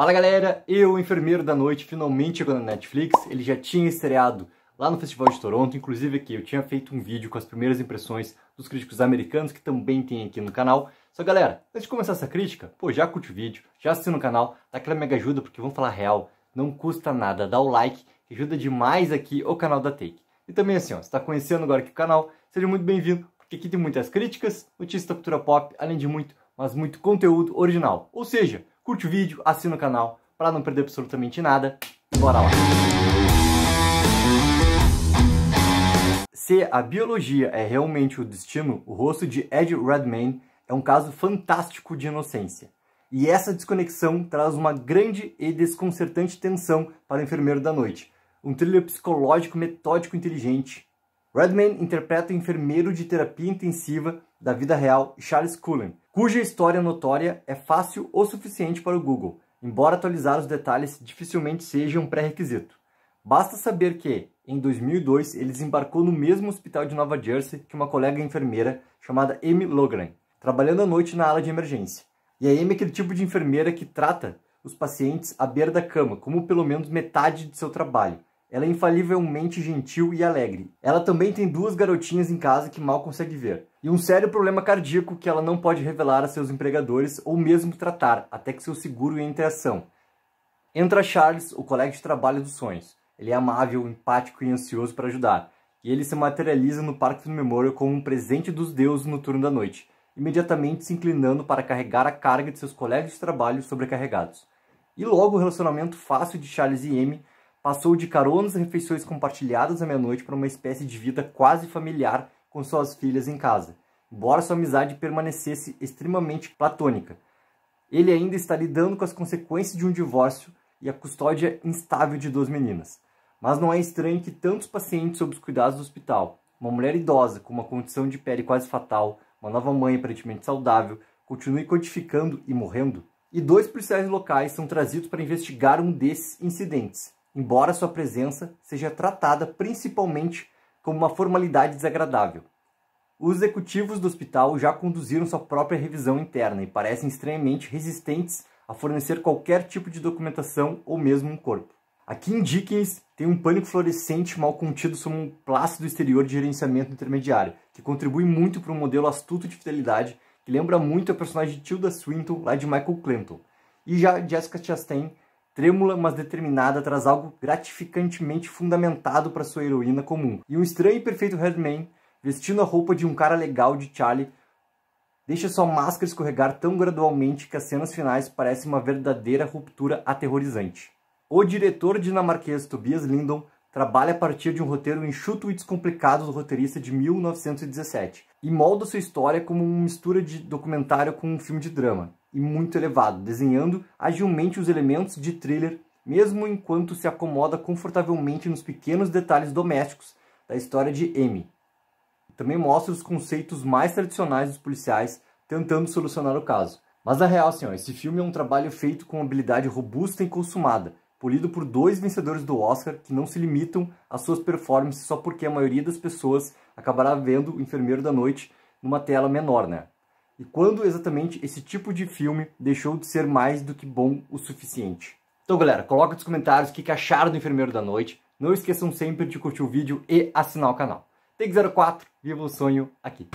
Fala galera, eu, Enfermeiro da Noite, finalmente chegou na Netflix, ele já tinha estreado lá no Festival de Toronto, inclusive aqui eu tinha feito um vídeo com as primeiras impressões dos críticos americanos, que também tem aqui no canal. Só galera, antes de começar essa crítica, pô, já curte o vídeo, já assina o canal, dá aquela mega ajuda, porque vamos falar real, não custa nada, dá o like, que ajuda demais aqui o canal da Take. E também assim, ó, está conhecendo agora aqui o canal, seja muito bem-vindo, porque aqui tem muitas críticas, notícias da cultura pop, além de muito, mas muito conteúdo original. Ou seja, curte o vídeo, assina o canal para não perder absolutamente nada. Bora lá! Se a biologia é realmente o destino, o rosto de Ed Redmayne é um caso fantástico de inocência. E essa desconexão traz uma grande e desconcertante tensão para o Enfermeiro da Noite, um thriller psicológico metódico inteligente. Redman interpreta um enfermeiro de terapia intensiva da vida real Charles Cullen, cuja história notória é fácil o suficiente para o Google, embora atualizar os detalhes dificilmente seja um pré-requisito. Basta saber que, em 2002, ele desembarcou no mesmo hospital de Nova Jersey que uma colega enfermeira chamada Amy Logan, trabalhando à noite na ala de emergência. E a Amy é aquele tipo de enfermeira que trata os pacientes à beira da cama, como pelo menos metade de seu trabalho, ela é infalivelmente gentil e alegre. Ela também tem duas garotinhas em casa que mal consegue ver. E um sério problema cardíaco que ela não pode revelar a seus empregadores ou mesmo tratar, até que seu seguro entre em ação. Entra Charles, o colega de trabalho dos sonhos. Ele é amável, empático e ansioso para ajudar. E ele se materializa no Parque do Memorial como um presente dos deuses no turno da noite, imediatamente se inclinando para carregar a carga de seus colegas de trabalho sobrecarregados. E logo o relacionamento fácil de Charles e Amy Passou de caronas e refeições compartilhadas à meia-noite para uma espécie de vida quase familiar com suas filhas em casa, embora sua amizade permanecesse extremamente platônica. Ele ainda está lidando com as consequências de um divórcio e a custódia instável de duas meninas. Mas não é estranho que tantos pacientes sob os cuidados do hospital, uma mulher idosa com uma condição de pele quase fatal, uma nova mãe aparentemente saudável, continue codificando e morrendo? E dois policiais locais são trazidos para investigar um desses incidentes embora sua presença seja tratada principalmente como uma formalidade desagradável. Os executivos do hospital já conduziram sua própria revisão interna e parecem extremamente resistentes a fornecer qualquer tipo de documentação ou mesmo um corpo. Aqui em Dickens tem um pânico fluorescente mal contido sobre um plácido exterior de gerenciamento intermediário, que contribui muito para um modelo astuto de fidelidade que lembra muito a personagem de Tilda Swinton lá de Michael Clinton. E já Jessica Chastain trêmula, mas determinada, traz algo gratificantemente fundamentado para sua heroína comum. E um estranho e perfeito Headman, vestindo a roupa de um cara legal de Charlie, deixa sua máscara escorregar tão gradualmente que as cenas finais parecem uma verdadeira ruptura aterrorizante. O diretor dinamarquês Tobias Lindon trabalha a partir de um roteiro enxuto e descomplicado do roteirista de 1917 e molda sua história como uma mistura de documentário com um filme de drama e muito elevado, desenhando agilmente os elementos de thriller, mesmo enquanto se acomoda confortavelmente nos pequenos detalhes domésticos da história de M. Também mostra os conceitos mais tradicionais dos policiais tentando solucionar o caso. Mas na real, assim, ó, esse filme é um trabalho feito com habilidade robusta e consumada, polido por dois vencedores do Oscar que não se limitam às suas performances só porque a maioria das pessoas acabará vendo o Enfermeiro da Noite numa tela menor, né? e quando exatamente esse tipo de filme deixou de ser mais do que bom o suficiente. Então galera, coloca nos comentários o que acharam do Enfermeiro da Noite, não esqueçam sempre de curtir o vídeo e assinar o canal. Take 04, viva o sonho aqui!